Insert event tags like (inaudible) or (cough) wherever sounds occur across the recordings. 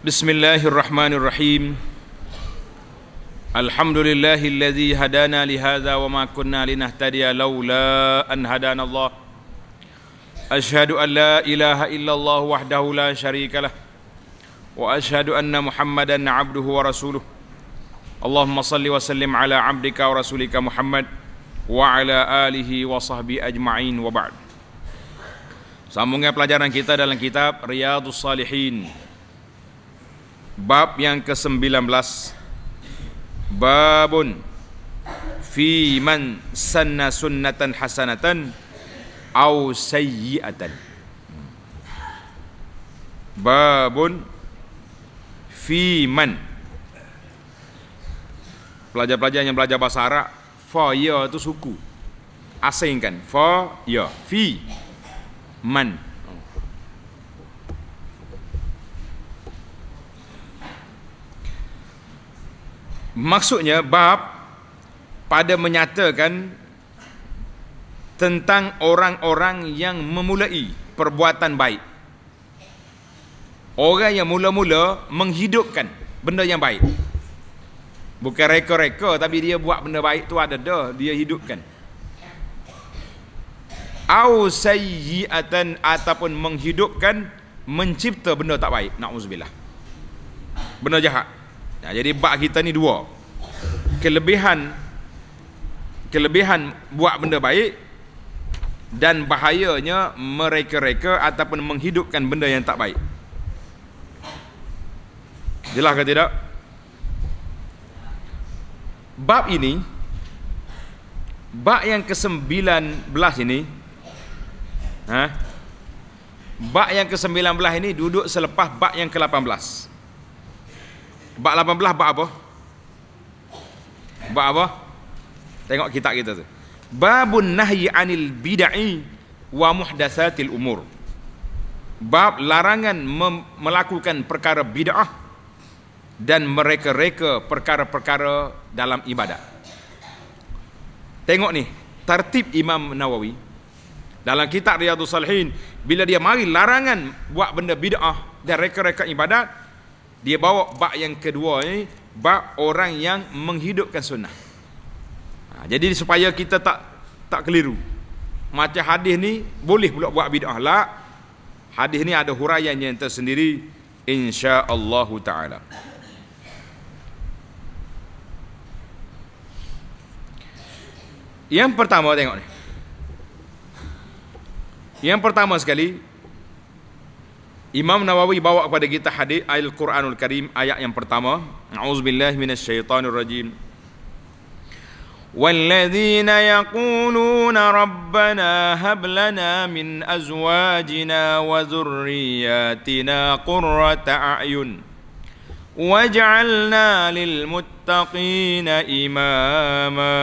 Bismillahirrahmanirrahim Alhamdulillahi alladhi hadana li hadha wa ma kunna linahtadiya lawla an hadana Allah Ashhadu an la ilaha illa Allah wahdahu la sharika lah wa ashhadu anna Muhammadan abduhu wa rasuluh Allahumma salli wa sallim ala abdika wa rasulika Muhammad wa ala alihi wa sahbi ajma'in wa Sambungnya pelajaran kita dalam kitab Riyadhus Salihin Bab yang ke-19 Babun fi man sanna sunnatan hasanatan aw sayyi'atan Babun fi man Pelajar-pelajar yang belajar bahasa Arab fa ya itu suku asingkan fa ya fi man maksudnya bab pada menyatakan tentang orang-orang yang memulai perbuatan baik orang yang mula-mula menghidupkan benda yang baik bukan reka-reka tapi dia buat benda baik tu ada dah dia hidupkan au sayyi'atan ataupun menghidupkan mencipta benda tak baik na'udzubillah benda jahat nah, jadi bab kita ni dua kelebihan kelebihan buat benda baik dan bahayanya mereka-reka ataupun menghidupkan benda yang tak baik. Jelas ke tidak? Bab ini bab yang ke-19 ini ha? Bab yang ke-19 ini duduk selepas bab yang ke-18. Bab 18 bab apa? Bab apa? Tengok kitab kita tu. Babun nahyi anil bid'i wa muhdatsatil umur. Bab larangan melakukan perkara bid'ah dan mereka-reka perkara-perkara dalam ibadat. Tengok ni, tertib Imam Nawawi dalam kitab Riyadhus Salihin bila dia mari larangan buat benda bid'ah dan reka-reka ibadat dia bawa bab yang kedua ni bab orang yang menghidupkan sunnah. Ha, jadi supaya kita tak tak keliru. Macam hadis ni boleh pula buat bid'ah lah. Hadis ni ada huraiannya yang tersendiri insya-Allah taala. Yang pertama tengok ni. Yang pertama sekali Imam Nawawi bawa kepada kita hadis Al-Quranul Karim ayat yang pertama أعوذ بالله من الشيطان الرجيم والذين يقولون ربنا هب لنا من أزواجنا وذرياتنا قرة أعين واجعلنا للمتقين إماما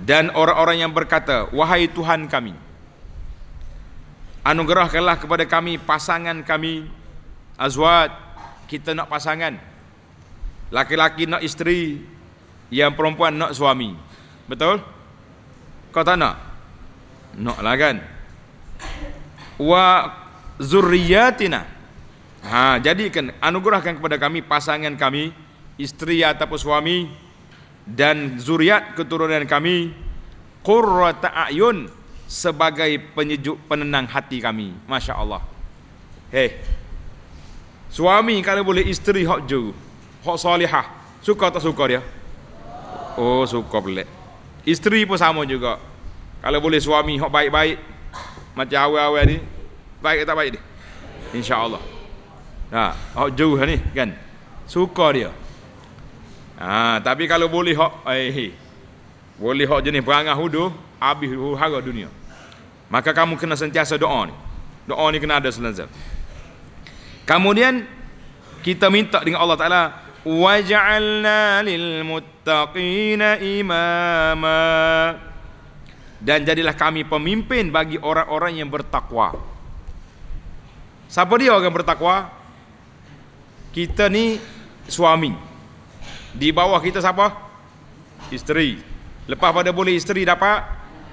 Dan orang-orang yang berkata, Wahai Tuhan kami, Anugerahkanlah kepada kami pasangan kami, Azwat, kita nak pasangan. Laki-laki nak isteri, yang perempuan nak suami. Betul? Kau tak nak? Nak lah kan? Wa zurriyatina. Ha, jadikan, anugerahkan kepada kami pasangan kami, isteri ataupun suami, dan zuriat keturunan kami, qurrata ayun sebagai penyejuk penenang hati kami. Masya Allah. Hei, Suami kalau boleh isteri hak juru. Hak salihah. Suka tak suka dia? Oh, suka boleh. Isteri pun sama juga. Kalau boleh suami hak baik-baik. Macam awal-awal ni. Baik tak baik ni, insya Allah. Ha, hak juru ni kan. Suka dia. Ha, tapi kalau boleh hak. Eh, boleh hak jenis perangah hudu. Habis hara dunia. Maka kamu kena sentiasa doa ni. Doa ni kena ada selanjutnya. Kemudian kita minta dengan Allah Taala waj'alna lil muttaqina imama dan jadilah kami pemimpin bagi orang-orang yang bertakwa. Siapa dia orang yang bertakwa? Kita ni suami. Di bawah kita siapa? Isteri. Lepas pada boleh isteri dapat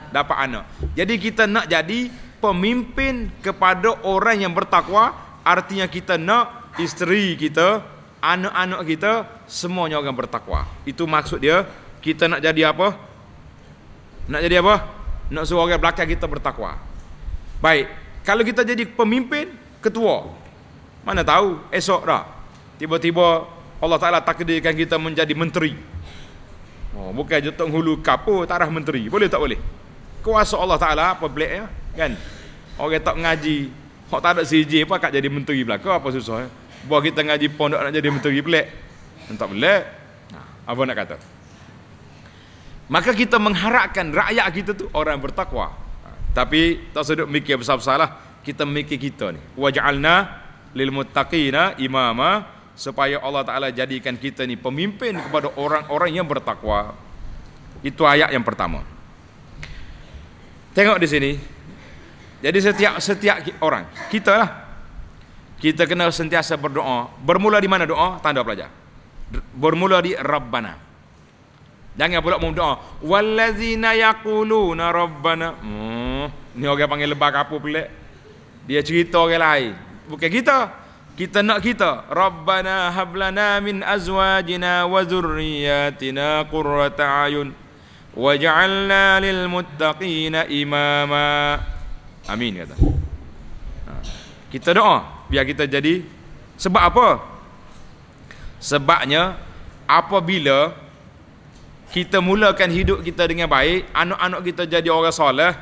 dapat anak. Jadi kita nak jadi pemimpin kepada orang yang bertakwa artinya kita nak isteri kita, anak-anak kita semuanya orang bertakwa. Itu maksud dia kita nak jadi apa? Nak jadi apa? Nak suruh orang belakang kita bertakwa. Baik, kalau kita jadi pemimpin, ketua. Mana tahu esok dah tiba-tiba Allah Taala takdirkan kita menjadi menteri. Oh, bukan jetong hulu kapo tarah menteri. Boleh tak boleh? Kuasa Allah Taala apa belaknya Kan? Orang tak ngaji, Hak tak ada CJ apa akan jadi menteri belaka apa susah eh? Buat kita ngaji pondok nak jadi menteri pelik. Entah pelik. Ha, apa nak kata? Maka kita mengharapkan rakyat kita tu orang bertakwa. Ha, tapi tak sedut mikir besar-besar lah. Kita mikir kita ni. Waja'alna lil muttaqina imama supaya Allah Ta'ala jadikan kita ni pemimpin kepada orang-orang yang bertakwa. Itu ayat yang pertama. Tengok di sini. Jadi setiap setiap orang, kita lah. Kita kena sentiasa berdoa. Bermula di mana doa? Tanda pelajar. Bermula di Rabbana. Jangan pula mau doa. Wallazina yaquluna Rabbana. Hmm. Ni orang panggil lebah kapur pelik. Dia cerita orang lain. Bukan kita. Kita nak kita. Rabbana hablana min azwajina wa zurriyatina qurrata ayun. Waj'alna lil muttaqina imama. Amin kata. Ha. Kita doa biar kita jadi sebab apa? Sebabnya apabila kita mulakan hidup kita dengan baik, anak-anak kita jadi orang soleh,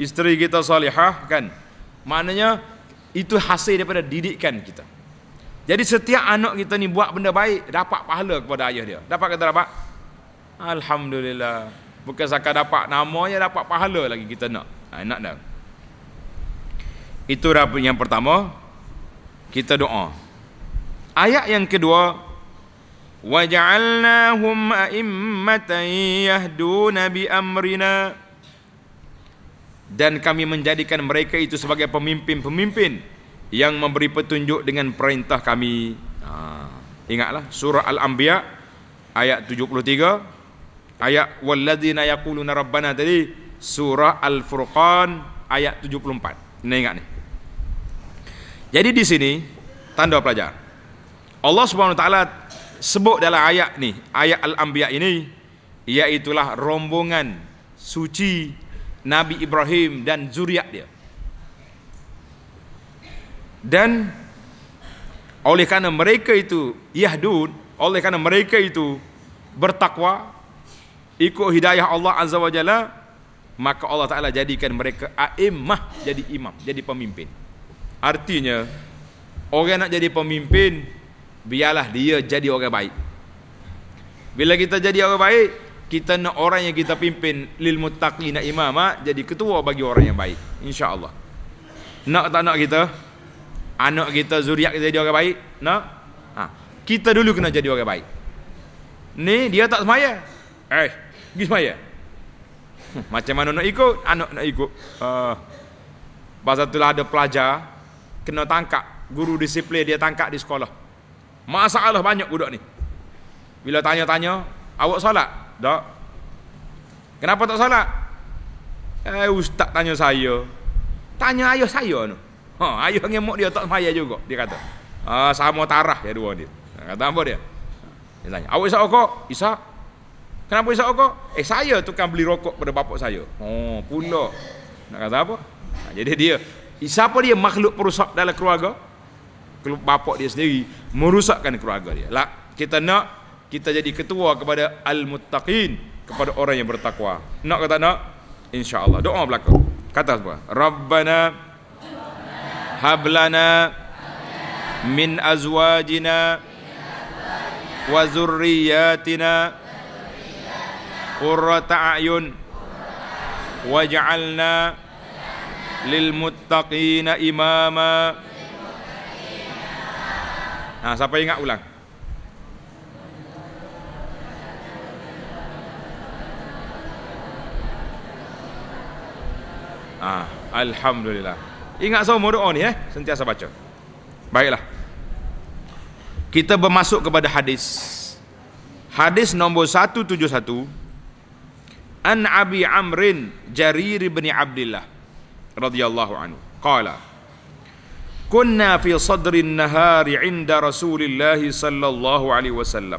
isteri kita solehah kan. Maknanya itu hasil daripada didikan kita. Jadi setiap anak kita ni buat benda baik dapat pahala kepada ayah dia. Dapat kata dapat? Alhamdulillah. Bukan sekadar dapat namanya dapat pahala lagi kita nak. Ha, nak dah. Itu yang pertama kita doa. Ayat yang kedua waja'alnahum a'immatan yahduna bi amrina dan kami menjadikan mereka itu sebagai pemimpin-pemimpin yang memberi petunjuk dengan perintah kami. Ha. ingatlah surah Al-Anbiya ayat 73 ayat walladzina yaquluna rabbana tadi surah Al-Furqan ayat 74. Ini ingat ni. Jadi di sini tanda pelajar. Allah Subhanahu taala sebut dalam ayat ni, ayat al-anbiya ini iaitu rombongan suci Nabi Ibrahim dan zuriat dia. Dan oleh kerana mereka itu Yahdun oleh kerana mereka itu bertakwa ikut hidayah Allah Azza wa Jalla, maka Allah Taala jadikan mereka a'immah jadi imam, jadi pemimpin. Artinya orang nak jadi pemimpin biarlah dia jadi orang baik. Bila kita jadi orang baik, kita nak orang yang kita pimpin lil muttaqina imama jadi ketua bagi orang yang baik Insya Allah. Nak tak nak kita anak kita zuriat kita jadi orang baik? Nak? Ha. Kita dulu kena jadi orang baik. Ni dia tak semaya. Eh, pergi semaya. (laughs) Macam mana nak ikut? Anak nak ikut. Uh, pasal itulah ada pelajar kena tangkap guru disiplin dia tangkap di sekolah masalah banyak budak ni bila tanya-tanya awak solat tak kenapa tak solat eh ustaz tanya saya tanya ayah saya tu ha ayah ngemuk dia tak sembahyang juga dia kata ah sama tarah ya dua ni kata apa dia dia tanya awak isak kok isak kenapa isak kok eh saya tukang beli rokok pada bapak saya oh pula nak kata apa ha, jadi dia siapa dia makhluk perusak dalam keluarga? Bapak dia sendiri merusakkan keluarga dia. Lah, kita nak kita jadi ketua kepada al-muttaqin, kepada orang yang bertakwa. Nak kata nak? Insya-Allah. Doa belaka. Kata apa? Rabbana hablana min azwajina wa zurriyatina qurrata a'yun waj'alna lilmuttaqina imama Nah, ha, siapa ingat ulang? Ah, alhamdulillah. Ingat semua doa ni eh, sentiasa baca. Baiklah. Kita bermasuk kepada hadis. Hadis nombor 171 An Abi Amrin Jarir bin Abdullah رضي الله عنه قال كنا في صدر النهار عند رسول الله صلى الله عليه وسلم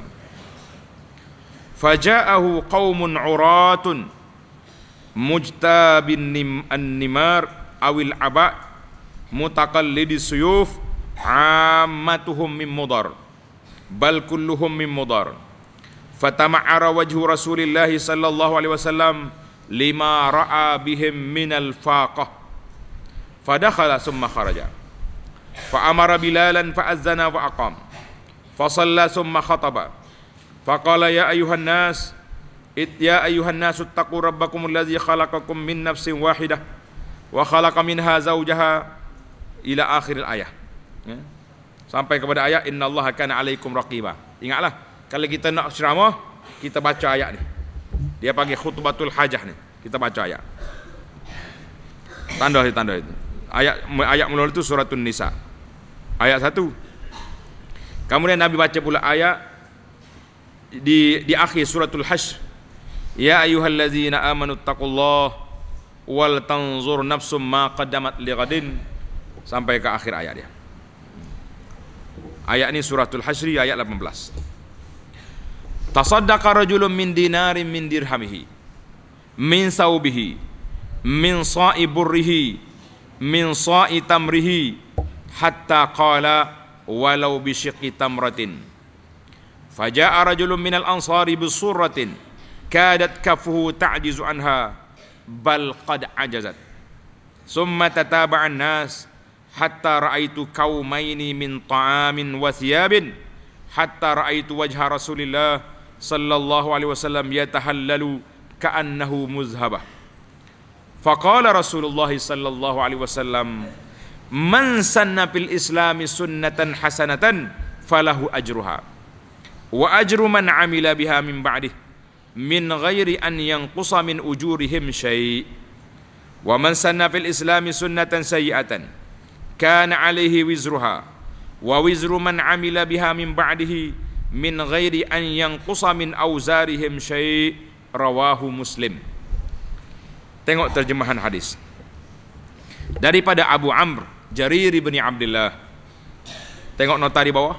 فجاءه قوم عراة مجتاب النمار أو العباء متقلد السيوف عامتهم من مضر بل كلهم من مضر فتمعر وجه رسول الله صلى الله عليه وسلم لما رأى بهم من الفاقة fadakhala summa kharaja fa amara bilalan fa azzana wa aqam fa salla summa khataba fa ya ayuhan it ya ayuhan nas rabbakum allazi khalaqakum min nafsin wahidah wa khalaqa minha zawjaha ila akhir ayat sampai kepada ayat innallaha kana alaikum raqiba ingatlah kalau kita nak ceramah kita baca ayat ni dia panggil khutbatul hajah ni kita baca ayat tanda itu tanda itu ayat ayat mula itu surah An-Nisa. Ayat satu Kemudian Nabi baca pula ayat di di akhir suratul hasy ya ayyuhallazina amanu taqullah wal tanzur nafsum ma qaddamat lighadin sampai ke akhir ayat dia ayat ini suratul hasyri ayat 18 tasaddaqa rajulun min dinarin min dirhamihi min saubihi min saiburrihi min sa'i tamrihi hatta qala walau bi syiqi tamratin faja'a rajulun minal ansari bi surratin kadat kafuhu ta'jizu anha bal qad ajazat summa tataba'an nas hatta ra'aitu qaumaini min ta'amin wa thiyabin hatta ra'aitu wajha rasulillah sallallahu alaihi wasallam yatahallalu ka'annahu muzhabah فقال رسول الله صلى الله عليه وسلم من سن في الإسلام سنة حسنة فله أجرها وأجر من عمل بها من بعده من غير أن ينقص من أجورهم شيء ومن سن في الإسلام سنة سيئة كان عليه وزرها ووزر من عمل بها من بعده من غير أن ينقص من أوزارهم شيء رواه مسلم Tengok terjemahan hadis. Daripada Abu Amr Jarir bin Abdullah. Tengok nota di bawah.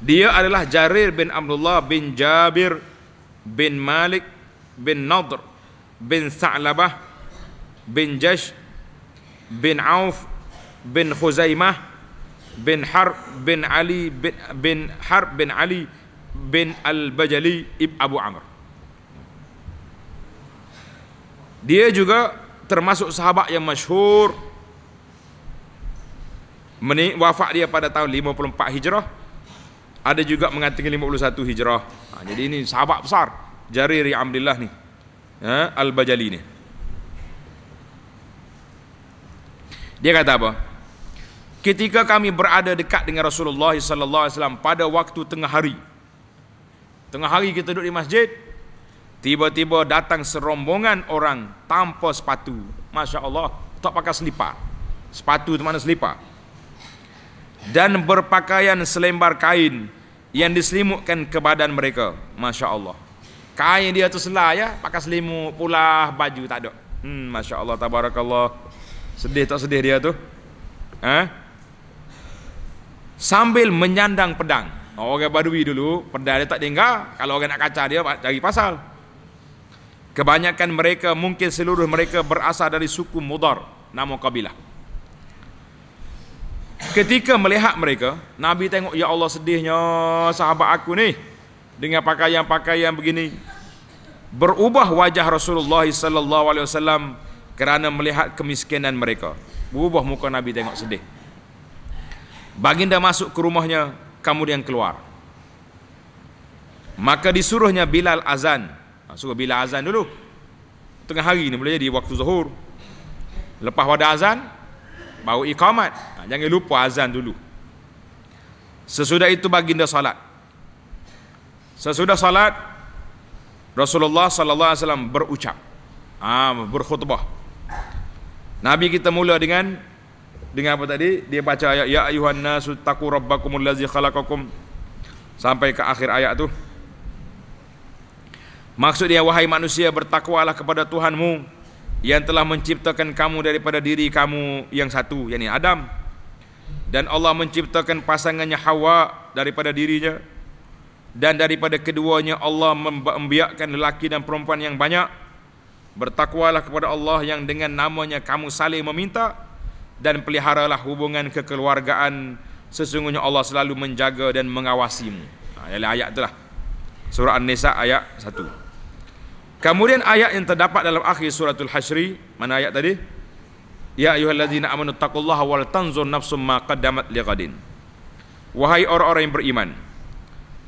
Dia adalah Jarir bin Abdullah bin Jabir bin Malik bin Nadr bin Sa'labah bin Jash bin Auf bin Khuzaimah bin Harb bin Ali bin, bin Harb bin Ali bin Al-Bajali ibn Abu Amr. Dia juga termasuk sahabat yang masyhur wafat dia pada tahun 54 Hijrah. Ada juga mengatakan 51 Hijrah. Ha, jadi ini sahabat besar Jarir bin Abdullah ni. Ha, Al-Bajali ni. Dia kata apa? Ketika kami berada dekat dengan Rasulullah SAW pada waktu tengah hari. Tengah hari kita duduk di masjid, Tiba-tiba datang serombongan orang tanpa sepatu. Masya Allah, tak pakai selipar. Sepatu itu mana selipar. Dan berpakaian selembar kain yang diselimutkan ke badan mereka. Masya Allah. Kain dia tu selah ya, pakai selimut pula, baju tak ada. Hmm, Masya Allah, tabarakallah. Sedih tak sedih dia tu? Eh? Sambil menyandang pedang. Orang Badui dulu, pedang dia tak tinggal. Kalau orang nak kacau dia, cari pasal. Kebanyakan mereka mungkin seluruh mereka berasal dari suku Mudar nama kabilah. Ketika melihat mereka, Nabi tengok ya Allah sedihnya sahabat aku ni dengan pakaian-pakaian begini berubah wajah Rasulullah sallallahu alaihi wasallam kerana melihat kemiskinan mereka. Berubah muka Nabi tengok sedih. Baginda masuk ke rumahnya, kemudian keluar. Maka disuruhnya Bilal azan. Ha, suruh bila azan dulu. Tengah hari ni boleh jadi waktu zuhur. Lepas pada azan, baru iqamat. Ha, jangan lupa azan dulu. Sesudah itu baginda salat. Sesudah salat, Rasulullah sallallahu alaihi wasallam berucap. Ah, berkhutbah. Nabi kita mula dengan dengan apa tadi? Dia baca ayat ya ayuhan nasu taqu rabbakumul khalaqakum sampai ke akhir ayat tu. Maksud dia wahai manusia bertakwalah kepada Tuhanmu yang telah menciptakan kamu daripada diri kamu yang satu yakni Adam dan Allah menciptakan pasangannya Hawa daripada dirinya dan daripada keduanya Allah membiakkan lelaki dan perempuan yang banyak bertakwalah kepada Allah yang dengan namanya kamu saling meminta dan peliharalah hubungan kekeluargaan sesungguhnya Allah selalu menjaga dan mengawasimu ha, ialah ayat itulah Surah An-Nisa ayat 1. Kemudian ayat yang terdapat dalam akhir suratul Hasyri, mana ayat tadi? Ya ayyuhallazina amanu taqullaha wal tanzur nafsum ma qaddamat liqadin. Wahai orang-orang yang beriman,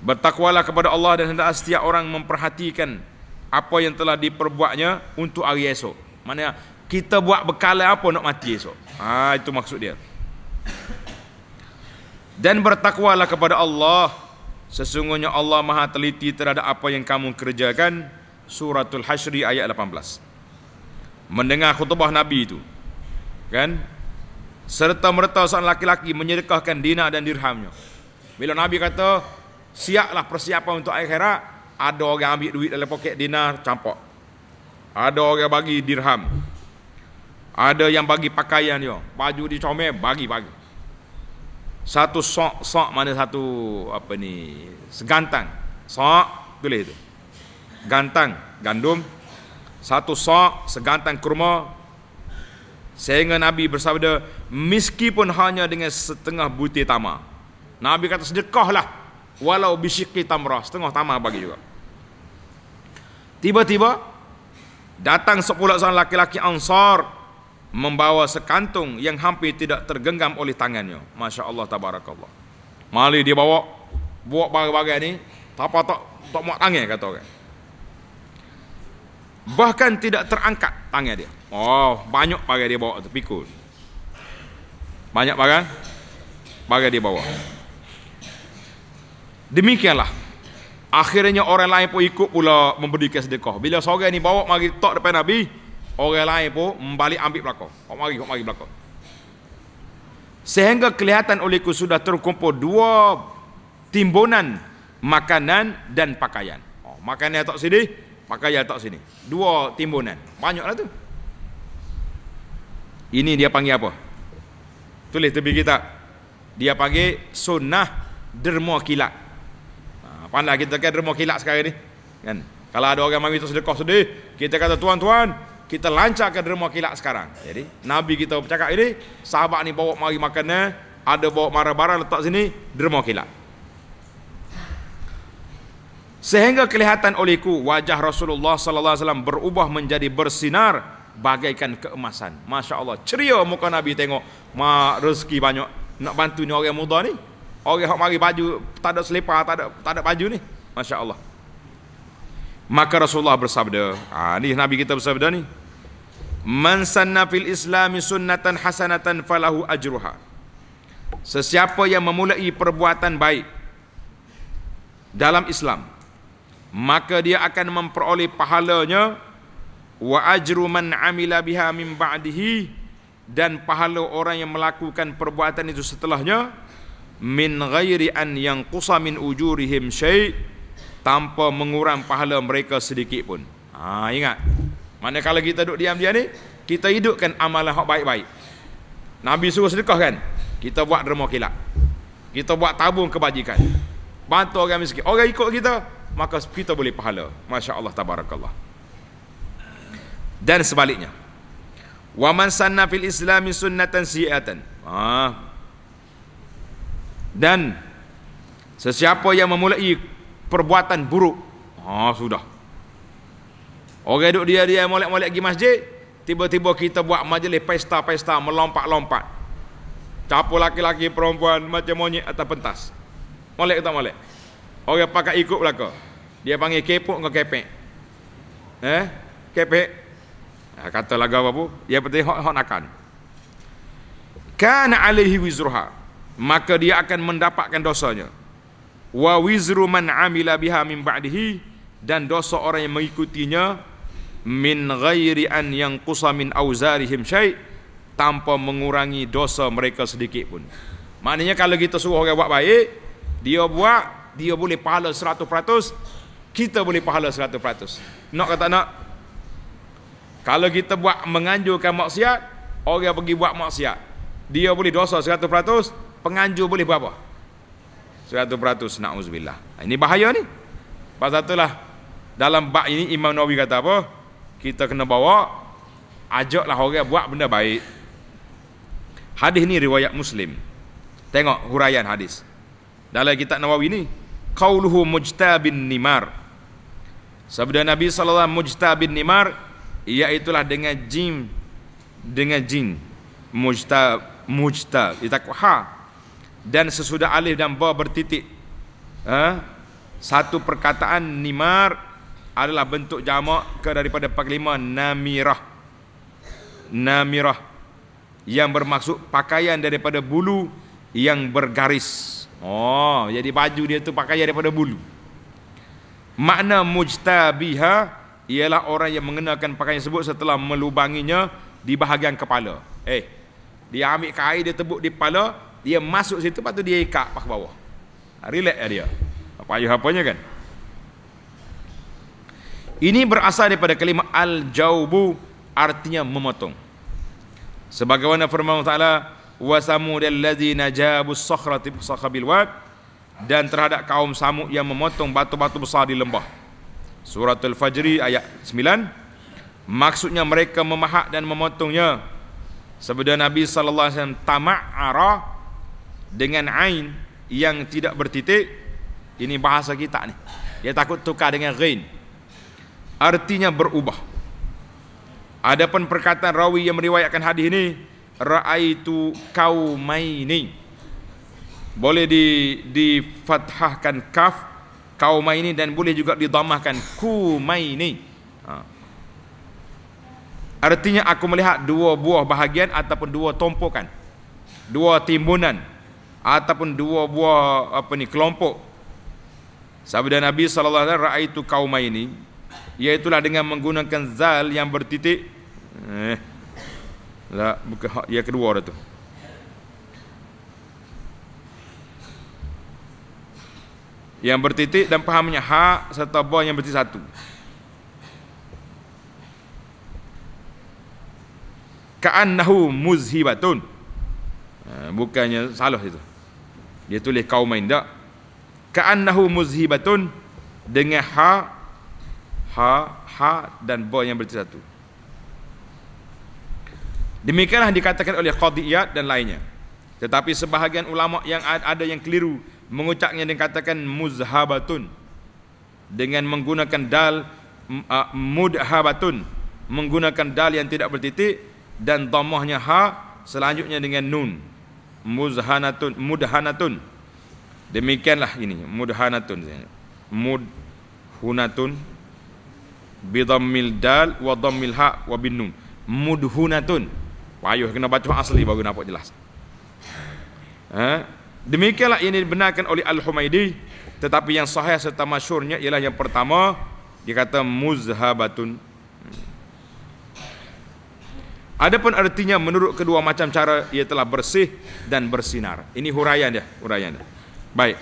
bertakwalah kepada Allah dan hendaklah setiap orang memperhatikan apa yang telah diperbuatnya untuk hari esok. Maknanya kita buat bekalan apa nak mati esok. Ha itu maksud dia. Dan bertakwalah kepada Allah Sesungguhnya Allah maha teliti terhadap apa yang kamu kerjakan Suratul Hashri ayat 18 Mendengar khutbah Nabi itu kan? Serta merta seorang laki-laki menyedekahkan dina dan dirhamnya Bila Nabi kata Siaplah persiapan untuk akhirat Ada orang yang ambil duit dalam poket dina campak Ada orang yang bagi dirham Ada yang bagi pakaian dia Baju dicomel bagi-bagi satu sok sok mana satu apa ni segantang sok tulis itu gantang gandum satu sok segantang kurma sehingga Nabi bersabda meskipun hanya dengan setengah butir tamar Nabi kata sedekahlah walau bisyiki tamrah setengah tamar bagi juga tiba-tiba datang sepuluh seorang laki-laki ansar membawa sekantung yang hampir tidak tergenggam oleh tangannya. Masya Allah tabarakallah. Mali dia bawa, bawa bagai-bagai ini, tak apa tak, tak muat tangan kata orang. Bahkan tidak terangkat tangan dia. Oh, banyak bagai dia bawa terpikul. Banyak bagai, bagai dia bawa. Demikianlah. Akhirnya orang lain pun ikut pula memberikan sedekah. Bila seorang ni bawa mari tok depan Nabi, orang lain pun membalik ambil belakang hok mari hok mari belakang sehingga kelihatan olehku sudah terkumpul dua timbunan makanan dan pakaian oh, makanan tak sini pakaian tak sini dua timbunan banyaklah tu ini dia panggil apa tulis tepi kita dia panggil sunnah derma kilat ha, Pandai kita kan derma kilat sekarang ni kan kalau ada orang mari tu sedekah sedih kita kata tuan-tuan kita lancar ke derma kilat sekarang. Jadi Nabi kita bercakap ini, sahabat ni bawa mari makanan, eh? ada bawa mara marah letak sini, derma kilat. Sehingga kelihatan olehku wajah Rasulullah sallallahu alaihi wasallam berubah menjadi bersinar bagaikan keemasan. Masya-Allah, ceria muka Nabi tengok. Ma rezeki banyak nak bantu ni orang muda ni. Orang hok mari baju tak ada selipar, tak ada tak ada baju ni. Masya-Allah. Maka Rasulullah bersabda, ha, ni Nabi kita bersabda ni, Man sanna fil islami sunnatan hasanatan falahu ajruha. Sesiapa yang memulai perbuatan baik dalam Islam, maka dia akan memperoleh pahalanya wa ajru man amila biha min ba'dihi dan pahala orang yang melakukan perbuatan itu setelahnya min ghairi an yang kusa min ujurihim syai tanpa mengurang pahala mereka sedikit pun. Ha, ingat mana kalau kita duduk diam dia ni, kita hidupkan amalan hak baik-baik. Nabi suruh sedekah kan? Kita buat derma kilat. Kita buat tabung kebajikan. Bantu orang miskin. Orang ikut kita, maka kita boleh pahala. Masya-Allah tabarakallah. Dan sebaliknya. Wa man sanna fil islami sunnatan si'atan. Ah. Dan sesiapa yang memulai perbuatan buruk, ah sudah. Orang duduk dia-dia molek-molek pergi masjid, tiba-tiba kita buat majlis pesta-pesta melompat-lompat. Capu laki-laki perempuan macam monyet atas pentas. Molek tak molek? Orang pakai ikut belaka. Dia panggil kepok ke kepek. Eh? Kepek. Ha, ah, kata lagu apa bu? Dia pergi hot-hot nakan. Kana alihi wizruha. Maka dia akan mendapatkan dosanya. Wa wizru man amila biha min ba'dihi. Dan dosa orang yang mengikutinya min ghairi an yang kusamin auzarihim syai tanpa mengurangi dosa mereka sedikit pun maknanya kalau kita suruh orang buat baik dia buat dia boleh pahala 100% kita boleh pahala 100% nak kata nak kalau kita buat menganjurkan maksiat orang pergi buat maksiat dia boleh dosa 100% penganjur boleh berapa 100% na'udzubillah ini bahaya ni pasal itulah dalam bak ini Imam Nawawi kata apa kita kena bawa ajaklah orang buat benda baik hadis ni riwayat muslim tengok huraian hadis dalam kitab Nawawi ni qauluhu mujtabin nimar sabda Nabi SAW mujtabin nimar iaitulah dengan jin dengan jin mujta mujta itakha dan sesudah alif dan ba bertitik ha? satu perkataan nimar adalah bentuk jamak ke daripada panglima namirah namirah yang bermaksud pakaian daripada bulu yang bergaris oh jadi baju dia tu pakaian daripada bulu makna mujtabiha ialah orang yang mengenakan pakaian tersebut setelah melubanginya di bahagian kepala eh dia ambil kain dia tebuk di kepala dia masuk situ lepas tu dia ikat pas bawah relax lah dia apa ayuh apanya kan ini berasal daripada kalimah al-jawbu artinya memotong. Sebagaimana firman Allah Taala wa samud allazina jabu sakhrati sakhabil wad dan terhadap kaum samud yang memotong batu-batu besar di lembah. al Fajr ayat 9 maksudnya mereka memahak dan memotongnya. Sebenarnya Nabi sallallahu alaihi wasallam tama'ara dengan ain yang tidak bertitik ini bahasa kita ni. Dia takut tukar dengan ghain artinya berubah. Adapun perkataan rawi yang meriwayatkan hadis ini, ra'aitu kaumaini. Boleh di difathahkan kaf kaumaini dan boleh juga didamahkan kumaini. Ha. Artinya aku melihat dua buah bahagian ataupun dua tumpukan. Dua timbunan ataupun dua buah apa ni kelompok. Sabda Nabi sallallahu alaihi wasallam ra'aitu kaumaini iaitu dengan menggunakan zal yang bertitik eh la buka hak yang kedua dah tu yang bertitik dan pahamnya hak serta ba yang bertitik satu ka'annahu muzhibatun ha, bukannya salah itu dia tulis kaum main tak ka'annahu muzhibatun dengan hak ha, ha dan ba yang berarti satu. Demikianlah dikatakan oleh Qadiyat dan lainnya. Tetapi sebahagian ulama yang ada yang keliru mengucapnya dengan katakan muzhabatun dengan menggunakan dal uh, mudhabatun menggunakan dal yang tidak bertitik dan dhammahnya ha selanjutnya dengan nun muzhanatun mudhanatun demikianlah ini mudhanatun mud hunatun bidhammil dal wa dhammil ha wa bin nun mudhunatun payuh kena baca asli baru nampak jelas ha? demikianlah ini dibenarkan oleh al-humaidi tetapi yang sahih serta masyurnya ialah yang pertama dia kata muzhabatun Adapun artinya menurut kedua macam cara ia telah bersih dan bersinar. Ini huraian dia, huraian dia. Baik.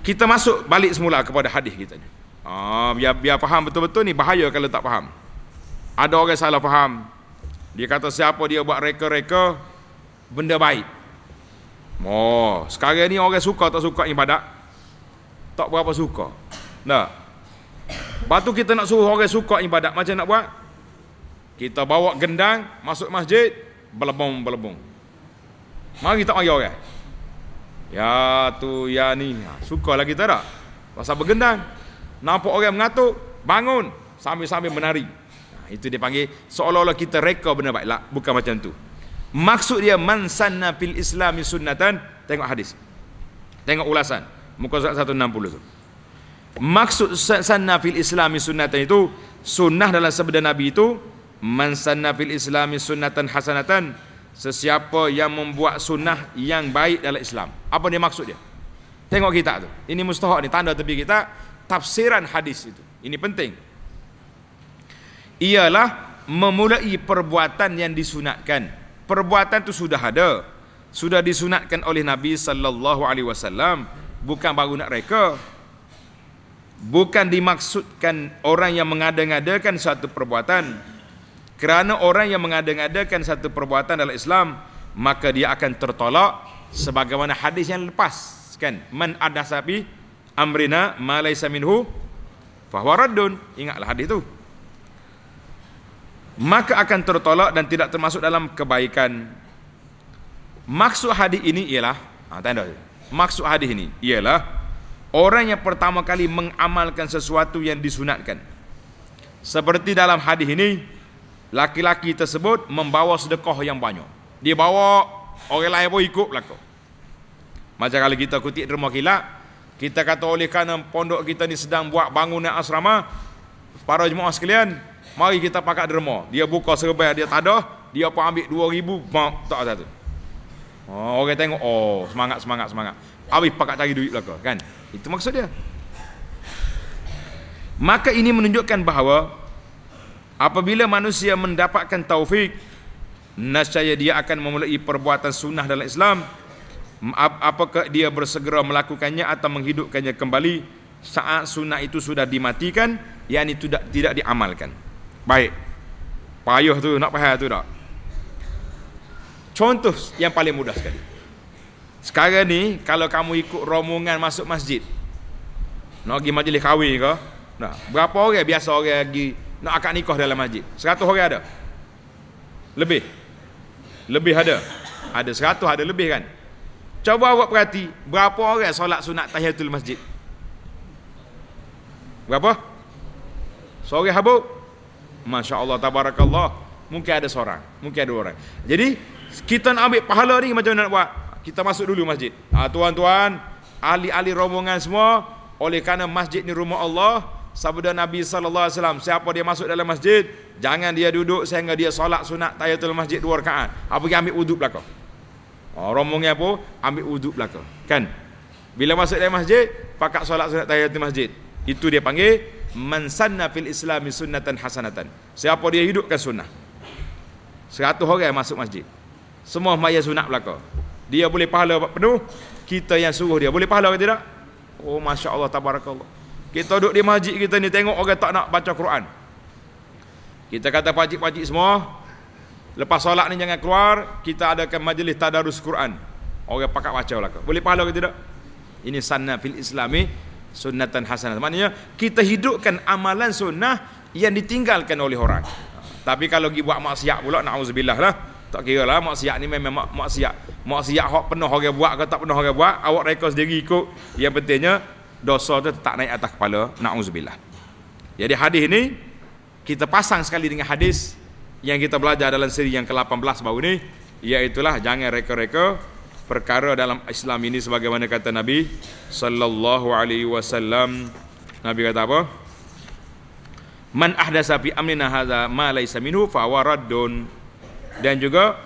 Kita masuk balik semula kepada hadis kita ni. Ah, biar biar faham betul-betul ni bahaya kalau tak faham. Ada orang salah faham. Dia kata siapa dia buat reka-reka benda baik. Oh, sekarang ni orang suka tak suka ibadat. Tak berapa suka. Nah. Batu kita nak suruh orang suka ibadat macam nak buat? Kita bawa gendang masuk masjid, belebong belebong. Mari tak mari orang. Ya tu ya ni, suka lagi tak tak? Pasal bergendang nampak orang mengatuk bangun sambil-sambil menari nah, itu dia panggil seolah-olah kita reka benda baik lah. bukan macam tu maksud dia man sanna fil islami sunnatan tengok hadis tengok ulasan muka surat 160 tu maksud sanna fil islami sunnatan itu sunnah dalam sabda nabi itu man sanna fil islami sunnatan hasanatan sesiapa yang membuat sunnah yang baik dalam Islam apa dia maksud dia tengok kita tu ini mustahak ni tanda tepi kita tafsiran hadis itu. Ini penting. Ialah memulai perbuatan yang disunatkan. Perbuatan itu sudah ada. Sudah disunatkan oleh Nabi sallallahu alaihi wasallam, bukan baru nak reka. Bukan dimaksudkan orang yang mengada-ngadakan satu perbuatan. Kerana orang yang mengada-ngadakan satu perbuatan dalam Islam, maka dia akan tertolak sebagaimana hadis yang lepas kan man adasabi amrina ma laisa minhu fahuwa raddun ingatlah hadis tu maka akan tertolak dan tidak termasuk dalam kebaikan maksud hadis ini ialah ha, tanda maksud hadis ini ialah orang yang pertama kali mengamalkan sesuatu yang disunatkan seperti dalam hadis ini laki-laki tersebut membawa sedekah yang banyak dia bawa orang lain pun ikut belakang macam kalau kita kutip rumah kilat kita kata oleh kerana pondok kita ni sedang buat bangunan asrama Para jemaah sekalian Mari kita pakai derma Dia buka serbaik dia tak ada Dia pun ambil dua ribu Bap tak ada tu oh, Orang tengok Oh semangat semangat semangat Habis pakai cari duit belakang kan Itu maksud dia Maka ini menunjukkan bahawa Apabila manusia mendapatkan taufik Nasyaya dia akan memulai perbuatan sunnah dalam Islam apakah dia bersegera melakukannya atau menghidupkannya kembali saat sunnah itu sudah dimatikan yakni tidak tidak diamalkan baik payoh tu nak payah tu tak contoh yang paling mudah sekali sekarang ni kalau kamu ikut rombongan masuk masjid nak pergi majlis kahwin ke nah berapa orang yang biasa orang pergi nak akad nikah dalam masjid 100 orang ada lebih lebih ada ada 100 ada lebih kan Cuba awak perhati Berapa orang solat sunat tahiyatul masjid Berapa? Sore habuk Masya Allah tabarakallah Mungkin ada seorang Mungkin ada orang Jadi Kita nak ambil pahala ni macam mana nak buat Kita masuk dulu masjid ha, Tuan-tuan Ahli-ahli rombongan semua Oleh kerana masjid ni rumah Allah Sabda Nabi SAW Siapa dia masuk dalam masjid Jangan dia duduk sehingga dia solat sunat tayatul masjid dua rakaat. Apa ah, yang ambil wuduk belakang? Ha, oh Rombongnya apa? Ambil wuduk belakang. Kan? Bila masuk dalam masjid, pakak solat sunat tayyat di masjid. Itu dia panggil, Man sanna fil islami sunnatan hasanatan. Siapa dia hidupkan sunnah? Seratus orang masuk masjid. Semua maya sunat belakang. Dia boleh pahala penuh, kita yang suruh dia. Boleh pahala ke tidak? Oh, Masya Allah, tabarakallah. Kita duduk di masjid kita ni tengok orang tak nak baca Quran. Kita kata pakcik-pakcik semua, Lepas solat ni jangan keluar, kita adakan majlis tadarus Quran. Orang pakat baca lah kau. Boleh pahala ke tidak? Ini sunnah fil islami, sunnatan hasanah. Maknanya, kita hidupkan amalan sunnah yang ditinggalkan oleh orang. Tapi kalau pergi buat maksiat pula, na'udzubillah lah. Tak kira lah, maksiat ni memang mak maksiat. Maksiat yang penuh orang buat ke tak penuh orang buat, awak rekod sendiri ikut. Yang pentingnya, dosa tu tak naik atas kepala, na'udzubillah. Jadi hadis ni, kita pasang sekali dengan hadis, yang kita belajar dalam seri yang ke-18 baru ini iaitulah jangan reka-reka perkara dalam Islam ini sebagaimana kata Nabi sallallahu alaihi wasallam Nabi kata apa Man ahdasa fi amrina hadza ma laysa minhu fa waraddun dan juga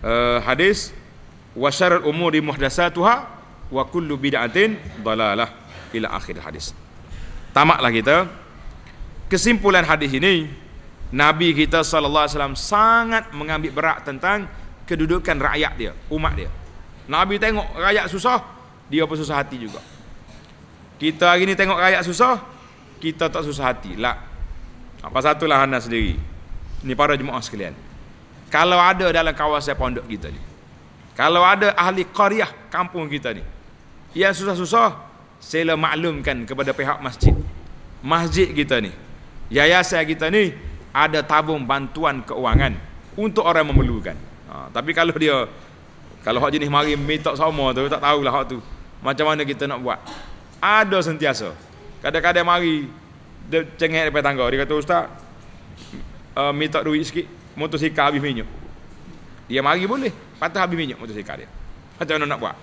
uh, hadis wa al umuri muhdatsatuha wa kullu bid'atin dalalah ila akhir hadis tamaklah kita kesimpulan hadis ini Nabi kita sallallahu alaihi wasallam sangat mengambil berat tentang kedudukan rakyat dia, umat dia. Nabi tengok rakyat susah, dia pun susah hati juga. Kita hari ni tengok rakyat susah, kita tak susah hati. Lah. Apa satulah hana sendiri. Ini para jemaah sekalian. Kalau ada dalam kawasan pondok kita ni. Kalau ada ahli qaryah kampung kita ni. Yang susah-susah, sila maklumkan kepada pihak masjid. Masjid kita ni. Yayasan kita ni ada tabung bantuan keuangan untuk orang memerlukan. Ha, tapi kalau dia kalau hak jenis mari minta sama tu tak tahulah hak tu macam mana kita nak buat. Ada sentiasa. Kadang-kadang mari dia cengeng depan tangga dia kata ustaz uh, minta duit sikit motosikal habis minyak. Dia mari boleh patah habis minyak motosikal dia. Macam mana nak buat?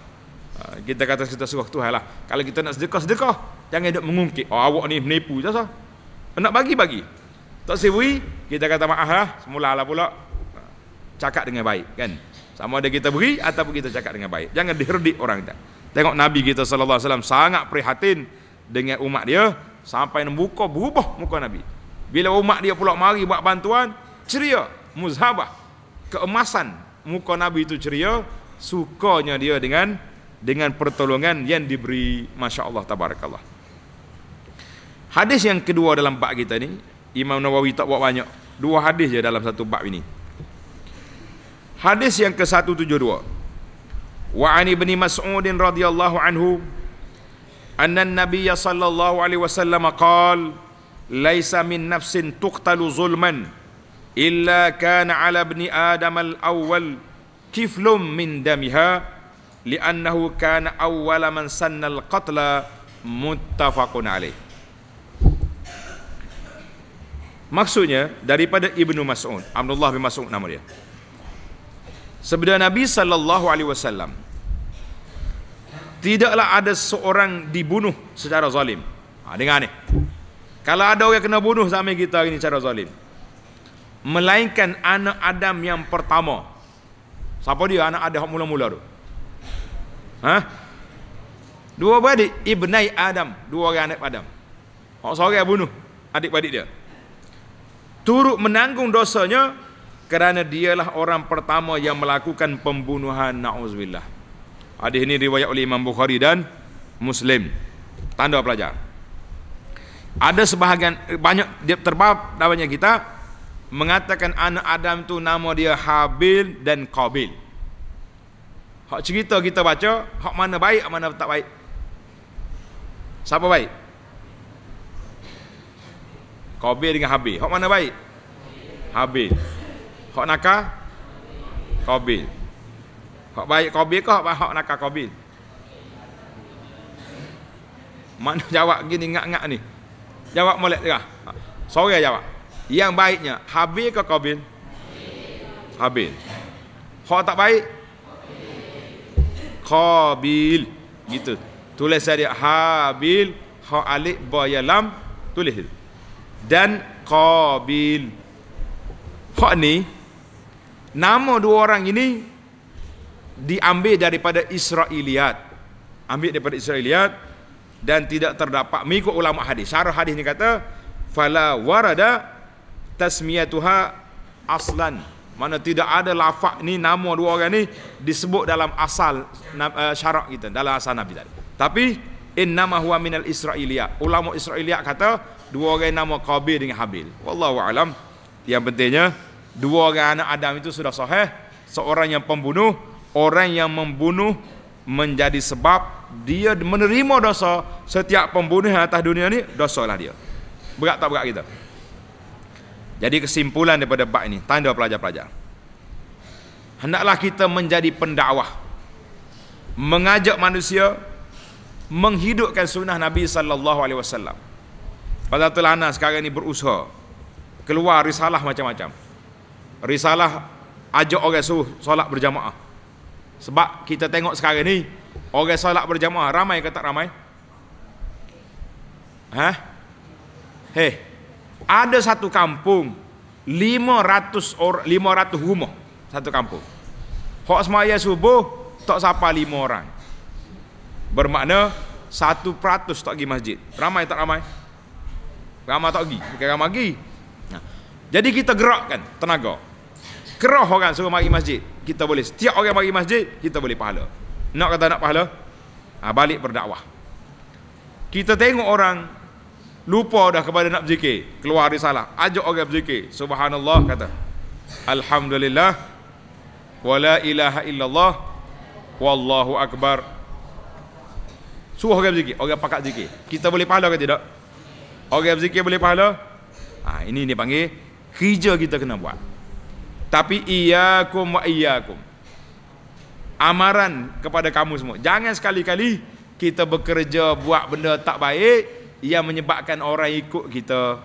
Ha, kita kata kita suruh Tuhan lah. Kalau kita nak sedekah sedekah jangan duk mengungkit. Oh awak ni menipu jasa. Nak bagi bagi. Tak sibui, kita kata maaf lah, semula lah pula. Cakap dengan baik, kan? Sama ada kita beri ataupun kita cakap dengan baik. Jangan diherdik orang kita. Tengok Nabi kita sallallahu alaihi wasallam sangat prihatin dengan umat dia sampai membuka berubah muka Nabi. Bila umat dia pula mari buat bantuan, ceria, muzhabah. Keemasan muka Nabi itu ceria, sukanya dia dengan dengan pertolongan yang diberi masya-Allah tabarakallah. Hadis yang kedua dalam bab kita ni Imam Nawawi tak buat banyak Dua hadis je dalam satu bab ini Hadis yang ke-172 Wa'ani ibn Mas'udin radhiyallahu anhu Anna Nabiya sallallahu alaihi wasallam Qal Laisa min nafsin tuqtalu zulman Illa kana ala ibn Adam al-awwal Kiflum min damiha Liannahu kana awwala man sanna al-qatla Muttafaqun alaihi Maksudnya daripada Ibnu Mas'ud, Abdullah bin Mas'ud nama dia. Sebenarnya Nabi sallallahu alaihi wasallam tidaklah ada seorang dibunuh secara zalim. Ha, dengar ni. Kalau ada orang kena bunuh sama kita ini secara zalim. Melainkan anak Adam yang pertama. Siapa dia anak Adam yang mula-mula tu? Ha? Dua beradik, Ibnai Adam, dua orang anak Adam. Orang seorang bunuh adik-adik dia turut menanggung dosanya kerana dialah orang pertama yang melakukan pembunuhan na'uzubillah hadis ini riwayat oleh Imam Bukhari dan Muslim tanda pelajar ada sebahagian banyak terbab dalamnya kita mengatakan anak Adam tu nama dia Habil dan Qabil hak cerita kita baca hak mana baik hak mana tak baik siapa baik Qabil dengan Habil. Hak mana baik? Habil. Hak nakal? Qabil. Hak baik Qabil ke hak nakal Qabil? Mana jawab gini ngak-ngak ni? Jawab molek tengah. Sore lah jawab. Yang baiknya Habil ke Qabil? Habil. Hak tak baik? Qabil. Gitu. Tulis saja Habil. Hak alik bayalam. Tulis dan Qabil. Hak ni nama dua orang ini diambil daripada Israiliyat. Ambil daripada Israiliyat dan tidak terdapat mengikut ulama hadis. Syarah hadis ni kata fala warada tasmiyatuha aslan. Mana tidak ada lafak ni nama dua orang ni disebut dalam asal uh, syarak kita dalam asal Nabi tadi. Tapi innama huwa minal israiliyah. Ulama israiliyah kata dua orang nama Qabil dengan Habil. Wallahu alam. Yang pentingnya dua orang anak Adam itu sudah sahih. Seorang yang pembunuh, orang yang membunuh menjadi sebab dia menerima dosa setiap pembunuh yang atas dunia ni dosalah dia. Berat tak berat kita? Jadi kesimpulan daripada bab ini, tanda pelajar-pelajar. Hendaklah kita menjadi pendakwah. Mengajak manusia menghidupkan sunnah Nabi sallallahu alaihi wasallam. Fadlatul Anas sekarang ini berusaha keluar risalah macam-macam. Risalah ajak orang suruh solat berjamaah. Sebab kita tengok sekarang ini orang solat berjamaah ramai ke tak ramai? Ha? Hey. Ada satu kampung 500 orang 500 rumah satu kampung. Hak semaya subuh tak sapa 5 orang. Bermakna 1% tak pergi masjid. Ramai tak ramai? Ramah tak pergi. Bukan ramah pergi. Nah. Jadi kita gerakkan tenaga. Kerah orang suruh mari masjid. Kita boleh. Setiap orang mari masjid, kita boleh pahala. Nak kata nak pahala? Ha, balik berdakwah. Kita tengok orang lupa dah kepada nak berzikir. Keluar hari salah. Ajak orang berzikir. Subhanallah kata. Alhamdulillah. Wa la ilaha illallah. Wallahu akbar. Suruh orang berzikir. Orang pakat berzikir. Kita boleh pahala ke Tidak. Orang berzikir boleh pahala? Ha, ini dia panggil kerja kita kena buat. Tapi iyyakum wa iyyakum. Amaran kepada kamu semua. Jangan sekali-kali kita bekerja buat benda tak baik yang menyebabkan orang ikut kita.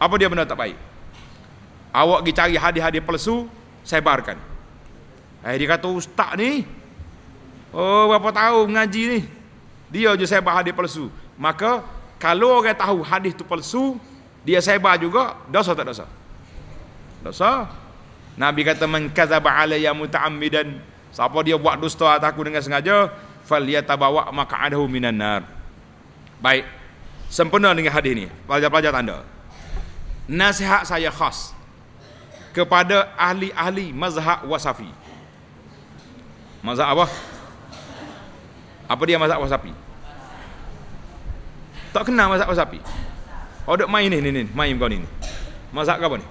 Apa dia benda tak baik? Awak pergi cari hadis-hadis palsu, sebarkan. Eh, dia kata ustaz ni, oh berapa tahun mengaji ni, dia je sebar hadis palsu. Maka kalau orang tahu hadis tu palsu dia sebar juga dosa tak dosa dosa Nabi kata man kazaba alayya muta'ammidan siapa dia buat dusta atas aku dengan sengaja falyatabawa maq'adahu minan nar baik sempena dengan hadis ni pelajar-pelajar tanda nasihat saya khas kepada ahli-ahli mazhab wasafi mazhab apa apa dia mazhab wasafi tak kenal mazhab wasapi. Kau duk main ni ni ni, main kau ni ni. Mazhab apa ni?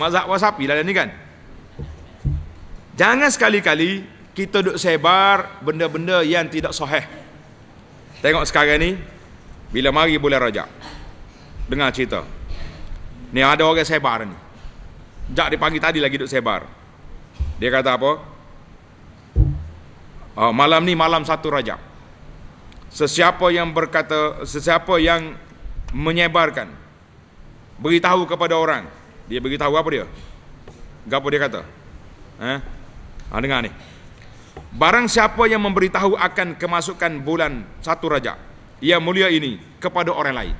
Mazhab wasapi lah ni kan. Jangan sekali-kali kita duk sebar benda-benda yang tidak sahih. Tengok sekarang ni bila mari boleh rajak. Dengar cerita. Ni ada orang sebar ni. Sejak di pagi tadi lagi duk sebar. Dia kata apa? Oh, malam ni malam satu rajak sesiapa yang berkata sesiapa yang menyebarkan beritahu kepada orang dia beritahu apa dia apa dia kata eh? ha, dengar ni barang siapa yang memberitahu akan kemasukan bulan satu raja, yang mulia ini kepada orang lain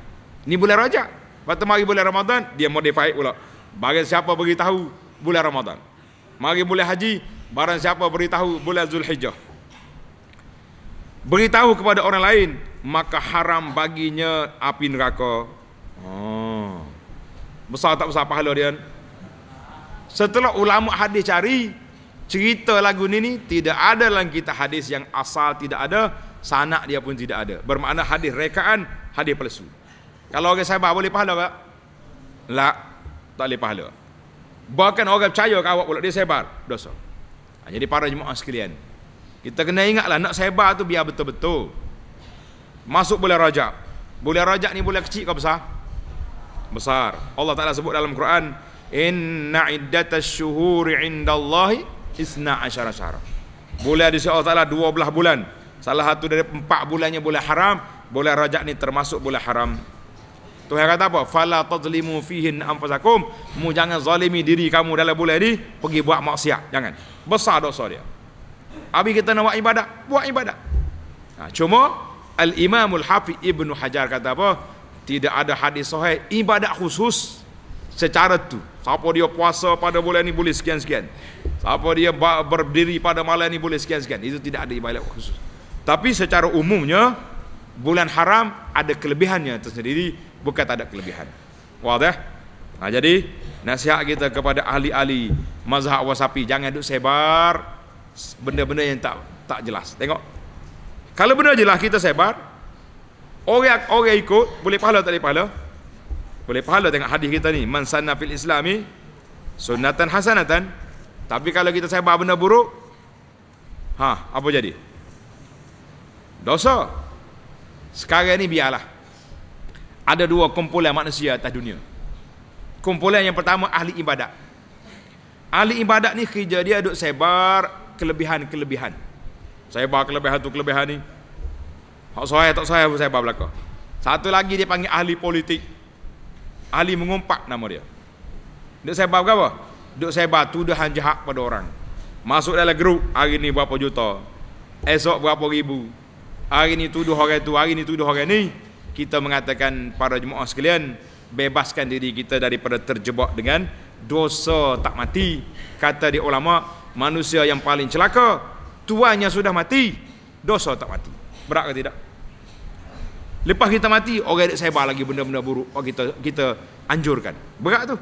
ni bulan raja, waktu mari bulan Ramadan dia modify pula barang siapa beritahu bulan Ramadan mari bulan haji barang siapa beritahu bulan Zulhijjah beritahu kepada orang lain maka haram baginya api neraka oh. besar tak besar pahala dia setelah ulama hadis cari cerita lagu ni ni tidak ada dalam kita hadis yang asal tidak ada sanak dia pun tidak ada bermakna hadis rekaan hadis palsu kalau orang sahabat boleh pahala tak? tak tak boleh pahala bahkan orang percaya kawak pula dia sebar dosa ha, jadi para jemaah sekalian kita kena ingatlah nak sebar tu biar betul-betul. Masuk bulan Rajab. Bulan Rajab ni bulan kecil ke besar? Besar. Allah Taala sebut dalam Quran, "Inna Inda Allahi isna' 12 syahr." Bulan di sisi Allah Taala belah bulan. Salah satu dari empat bulannya bulan haram, bulan Rajab ni termasuk bulan haram. Tuhan kata apa? Fala tazlimu fihin anfusakum. Mu jangan zalimi diri kamu dalam bulan ini pergi buat maksiat. Jangan. Besar dosa dia. Abi kita nak buat ibadat, buat ibadat. Ha, cuma Al-Imamul Hafiz Ibnu Hajar kata apa? Tidak ada hadis sahih ibadat khusus secara tu. Siapa dia puasa pada bulan ini boleh sekian-sekian. Siapa dia berdiri pada malam ini boleh sekian-sekian. Itu tidak ada ibadat khusus. Tapi secara umumnya bulan haram ada kelebihannya tersendiri bukan tak ada kelebihan. Wadah. Nah, eh? ha, jadi nasihat kita kepada ahli-ahli mazhab wasapi jangan duk sebar benda-benda yang tak tak jelas. Tengok. Kalau benda jelas kita sebar. Orang orang ikut boleh pahala tak boleh pahala? Boleh pahala tengok hadis kita ni, man sanna fil islami sunnatan hasanatan. Tapi kalau kita sebar benda buruk, ha, apa jadi? Dosa. Sekarang ni biarlah. Ada dua kumpulan manusia atas dunia. Kumpulan yang pertama ahli ibadat. Ahli ibadat ni kerja dia duk sebar kelebihan-kelebihan. Saya bawa kelebihan tu kelebihan ni. Hak saya tak saya saya bawa belaka. Satu lagi dia panggil ahli politik. Ahli mengumpat nama dia. Dia saya bawa apa? Duk saya batu, dah han jahat pada orang. Masuk dalam grup hari ni berapa juta. Esok berapa ribu. Hari ni tuduh orang tu, hari ni tuduh orang ni. Kita mengatakan para jemaah sekalian bebaskan diri kita daripada terjebak dengan dosa tak mati kata di ulama manusia yang paling celaka tuanya sudah mati dosa tak mati berat ke tidak lepas kita mati orang dia sebar lagi benda-benda buruk orang kita kita anjurkan berat tu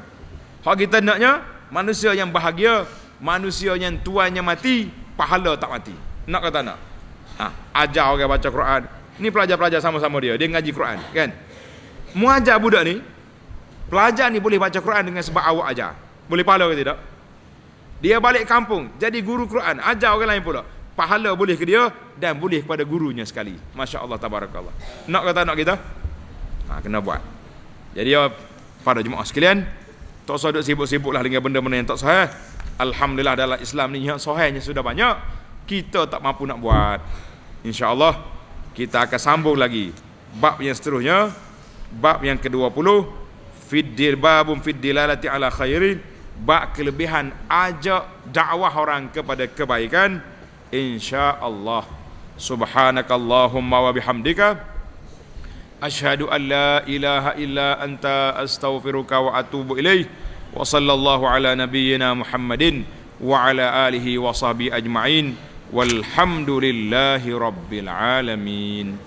hak kita naknya manusia yang bahagia manusia yang tuanya mati pahala tak mati nak kata nak ha, ajar orang baca Quran ni pelajar-pelajar sama-sama dia dia ngaji Quran kan mau budak ni pelajar ni boleh baca Quran dengan sebab awak ajar boleh pahala ke tidak dia balik kampung jadi guru Quran, ajar orang lain pula. Pahala boleh ke dia dan boleh kepada gurunya sekali. Masya-Allah tabarakallah. Nak kata nak kita? Ha kena buat. Jadi ya, pada jemaah sekalian, tak usah duduk sibuk lah dengan benda-benda yang tak sahih. Alhamdulillah dalam Islam ni yang sahihnya sudah banyak. Kita tak mampu nak buat. Insya-Allah kita akan sambung lagi bab yang seterusnya, bab yang ke-20 fid dirbabum fid ala khairin bak kelebihan ajak dakwah orang kepada kebaikan insyaallah subhanakallahumma wa bihamdika asyhadu an ilaha illa anta astaghfiruka wa atubu ilaih wa sallallahu ala nabiyyina muhammadin wa ala alihi wa sahbi ajma'in walhamdulillahi rabbil alamin